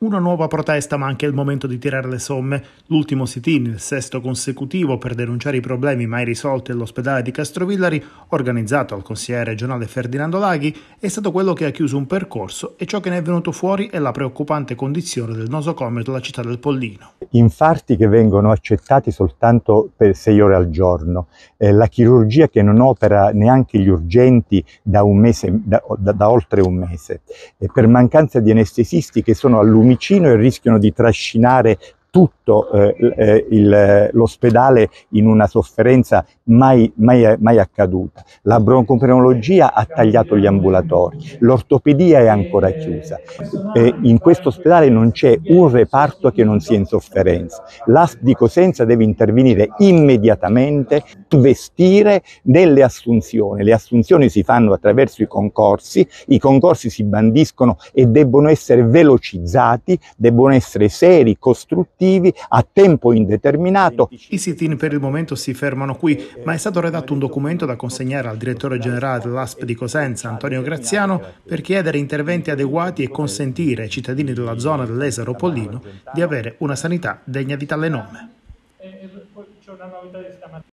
Una nuova protesta ma anche il momento di tirare le somme. L'ultimo sit-in, il sesto consecutivo per denunciare i problemi mai risolti all'ospedale di Castrovillari, organizzato al consigliere regionale Ferdinando Laghi, è stato quello che ha chiuso un percorso e ciò che ne è venuto fuori è la preoccupante condizione del nosocomio della città del Pollino. Infarti che vengono accettati soltanto per sei ore al giorno, eh, la chirurgia che non opera neanche gli urgenti da, mese, da, da, da oltre un mese, eh, per mancanza di anestesisti che sono allungati lumicino e rischiano di trascinare tutto eh, eh, eh, l'ospedale in una sofferenza mai, mai, mai accaduta. La broncopneumologia ha tagliato gli ambulatori, l'ortopedia è ancora chiusa. Eh, in questo ospedale non c'è un reparto che non sia in sofferenza. L'ASP di Cosenza deve intervenire immediatamente, investire nelle assunzioni. Le assunzioni si fanno attraverso i concorsi, i concorsi si bandiscono e debbono essere velocizzati, debbono essere seri, costruttivi attivi a tempo indeterminato. I sit-in per il momento si fermano qui, ma è stato redatto un documento da consegnare al direttore generale dell'ASP di Cosenza, Antonio Graziano, per chiedere interventi adeguati e consentire ai cittadini della zona dell'Esero Pollino di avere una sanità degna di tale nome. Eh, eh,